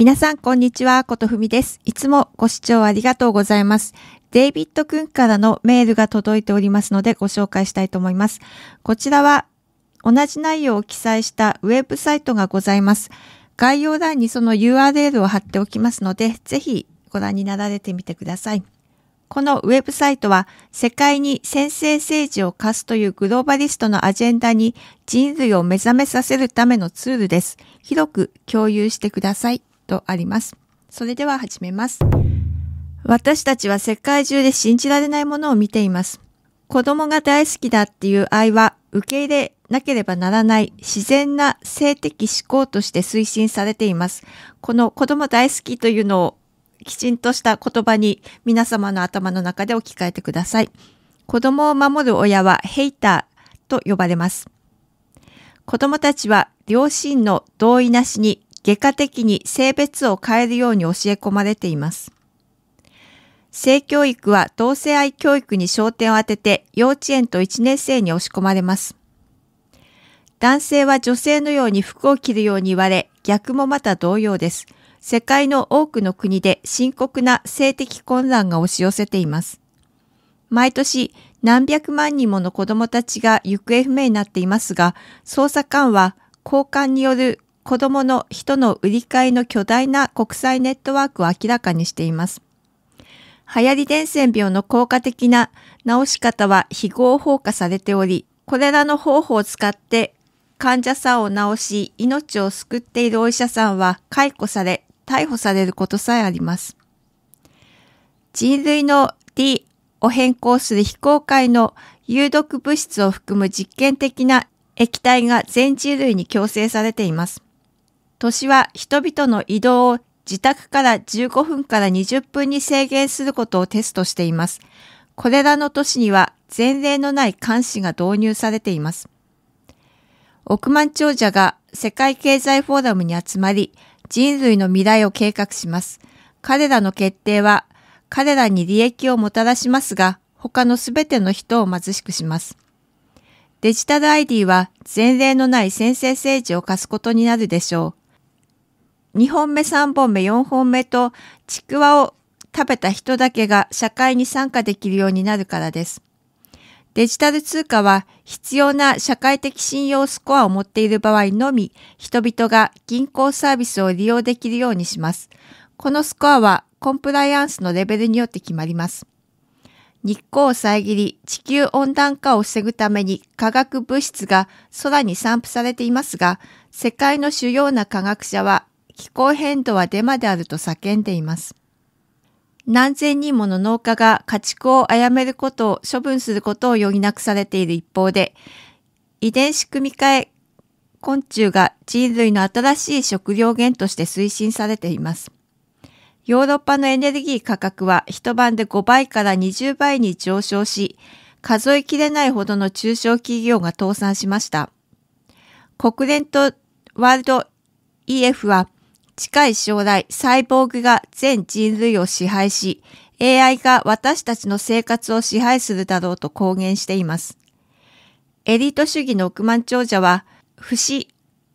皆さん、こんにちは。ことふみです。いつもご視聴ありがとうございます。デイビッドくんからのメールが届いておりますのでご紹介したいと思います。こちらは同じ内容を記載したウェブサイトがございます。概要欄にその URL を貼っておきますので、ぜひご覧になられてみてください。このウェブサイトは世界に先制政治を課すというグローバリストのアジェンダに人類を目覚めさせるためのツールです。広く共有してください。とあります。それでは始めます。私たちは世界中で信じられないものを見ています。子供が大好きだっていう愛は受け入れなければならない自然な性的思考として推進されています。この子供大好きというのをきちんとした言葉に皆様の頭の中で置き換えてください。子供を守る親はヘイターと呼ばれます。子供たちは両親の同意なしに外科的に性別を変えるように教え込まれています。性教育は同性愛教育に焦点を当てて幼稚園と1年生に押し込まれます。男性は女性のように服を着るように言われ、逆もまた同様です。世界の多くの国で深刻な性的混乱が押し寄せています。毎年何百万人もの子供たちが行方不明になっていますが、捜査官は交換による子どもの人の売り買いの巨大な国際ネットワークを明らかにしています。流行り伝染病の効果的な治し方は非合法化されており、これらの方法を使って患者さんを治し命を救っているお医者さんは解雇され逮捕されることさえあります。人類の D を変更する非公開の有毒物質を含む実験的な液体が全人類に強制されています。年は人々の移動を自宅から15分から20分に制限することをテストしています。これらの都市には前例のない監視が導入されています。億万長者が世界経済フォーラムに集まり、人類の未来を計画します。彼らの決定は、彼らに利益をもたらしますが、他の全ての人を貧しくします。デジタル ID は前例のない先制政治を課すことになるでしょう。2本目3本目4本目とちくわを食べた人だけが社会に参加できるようになるからです。デジタル通貨は必要な社会的信用スコアを持っている場合のみ人々が銀行サービスを利用できるようにします。このスコアはコンプライアンスのレベルによって決まります。日光を遮り地球温暖化を防ぐために化学物質が空に散布されていますが、世界の主要な科学者は気候変動はデマであると叫んでいます。何千人もの農家が家畜を殺めることを処分することを余儀なくされている一方で、遺伝子組み換え昆虫が人類の新しい食料源として推進されています。ヨーロッパのエネルギー価格は一晩で5倍から20倍に上昇し、数えきれないほどの中小企業が倒産しました。国連とワールド EF は近い将来、サイボーグが全人類を支配し、AI が私たちの生活を支配するだろうと公言しています。エリート主義の億万長者は、不死、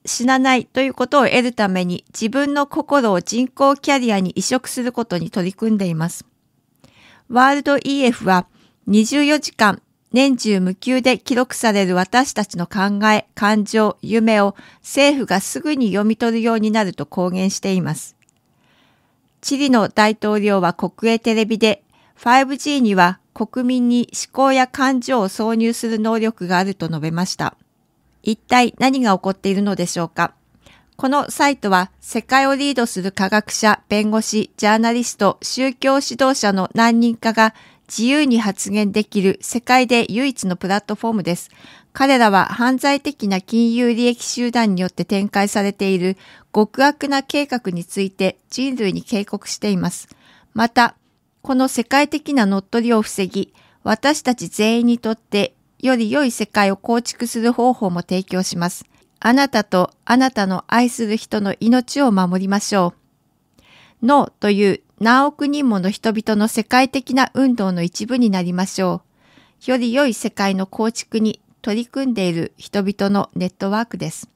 死なないということを得るために自分の心を人工キャリアに移植することに取り組んでいます。ワールド EF は24時間年中無休で記録される私たちの考え、感情、夢を政府がすぐに読み取るようになると公言しています。チリの大統領は国営テレビで 5G には国民に思考や感情を挿入する能力があると述べました。一体何が起こっているのでしょうかこのサイトは世界をリードする科学者、弁護士、ジャーナリスト、宗教指導者の何人かが自由に発言できる世界で唯一のプラットフォームです。彼らは犯罪的な金融利益集団によって展開されている極悪な計画について人類に警告しています。また、この世界的な乗っ取りを防ぎ、私たち全員にとってより良い世界を構築する方法も提供します。あなたとあなたの愛する人の命を守りましょう。NO という何億人もの人々の世界的な運動の一部になりましょう。より良い世界の構築に取り組んでいる人々のネットワークです。